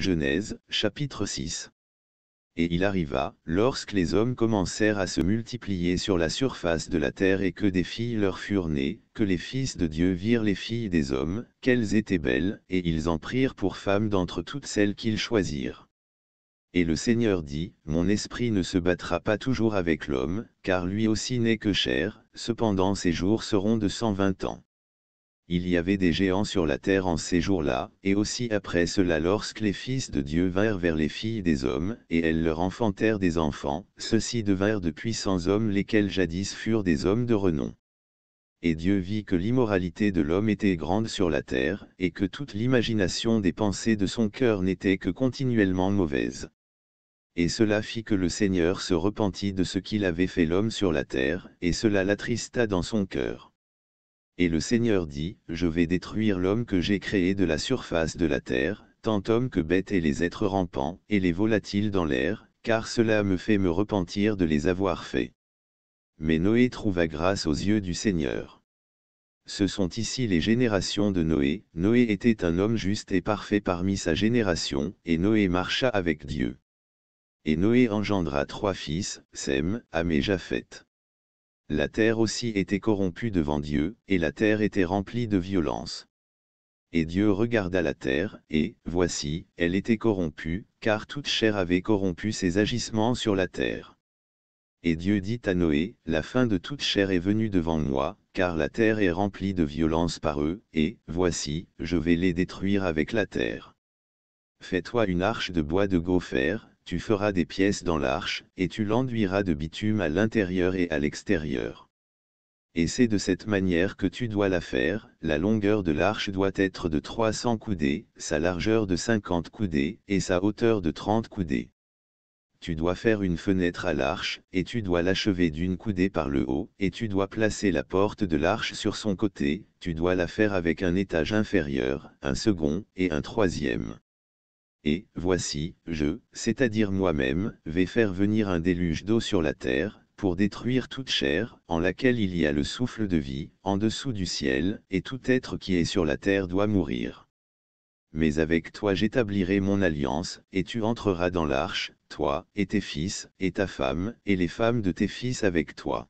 Genèse, chapitre 6. Et il arriva, lorsque les hommes commencèrent à se multiplier sur la surface de la terre et que des filles leur furent nées, que les fils de Dieu virent les filles des hommes, qu'elles étaient belles, et ils en prirent pour femmes d'entre toutes celles qu'ils choisirent. Et le Seigneur dit, Mon esprit ne se battra pas toujours avec l'homme, car lui aussi n'est que chair, cependant ses jours seront de cent vingt ans il y avait des géants sur la terre en ces jours-là, et aussi après cela lorsque les fils de Dieu vinrent vers les filles des hommes, et elles leur enfantèrent des enfants, ceux-ci devinrent de puissants hommes lesquels jadis furent des hommes de renom. Et Dieu vit que l'immoralité de l'homme était grande sur la terre, et que toute l'imagination des pensées de son cœur n'était que continuellement mauvaise. Et cela fit que le Seigneur se repentit de ce qu'il avait fait l'homme sur la terre, et cela l'attrista dans son cœur. Et le Seigneur dit, Je vais détruire l'homme que j'ai créé de la surface de la terre, tant homme que bête et les êtres rampants et les volatiles dans l'air, car cela me fait me repentir de les avoir faits. Mais Noé trouva grâce aux yeux du Seigneur. Ce sont ici les générations de Noé. Noé était un homme juste et parfait parmi sa génération, et Noé marcha avec Dieu. Et Noé engendra trois fils, Sem, Ham et Japheth. La terre aussi était corrompue devant Dieu, et la terre était remplie de violence. Et Dieu regarda la terre, et, voici, elle était corrompue, car toute chair avait corrompu ses agissements sur la terre. Et Dieu dit à Noé, La fin de toute chair est venue devant moi, car la terre est remplie de violence par eux, et, voici, je vais les détruire avec la terre. Fais-toi une arche de bois de gofer, tu feras des pièces dans l'arche, et tu l'enduiras de bitume à l'intérieur et à l'extérieur. Et c'est de cette manière que tu dois la faire, la longueur de l'arche doit être de 300 coudées, sa largeur de 50 coudées, et sa hauteur de 30 coudées. Tu dois faire une fenêtre à l'arche, et tu dois l'achever d'une coudée par le haut, et tu dois placer la porte de l'arche sur son côté, tu dois la faire avec un étage inférieur, un second, et un troisième et, voici, je, c'est-à-dire moi-même, vais faire venir un déluge d'eau sur la terre, pour détruire toute chair, en laquelle il y a le souffle de vie, en dessous du ciel, et tout être qui est sur la terre doit mourir. Mais avec toi j'établirai mon alliance, et tu entreras dans l'arche, toi, et tes fils, et ta femme, et les femmes de tes fils avec toi.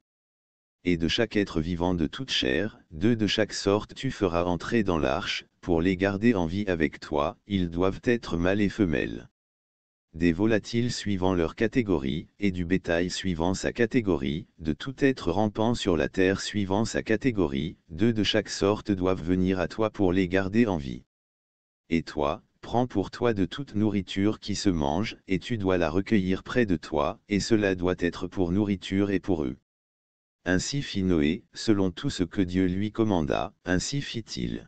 Et de chaque être vivant de toute chair, deux de chaque sorte tu feras entrer dans l'arche, pour les garder en vie avec toi, ils doivent être mâles et femelles. Des volatiles suivant leur catégorie, et du bétail suivant sa catégorie, de tout être rampant sur la terre suivant sa catégorie, deux de chaque sorte doivent venir à toi pour les garder en vie. Et toi, prends pour toi de toute nourriture qui se mange, et tu dois la recueillir près de toi, et cela doit être pour nourriture et pour eux. Ainsi fit Noé, selon tout ce que Dieu lui commanda, ainsi fit-il.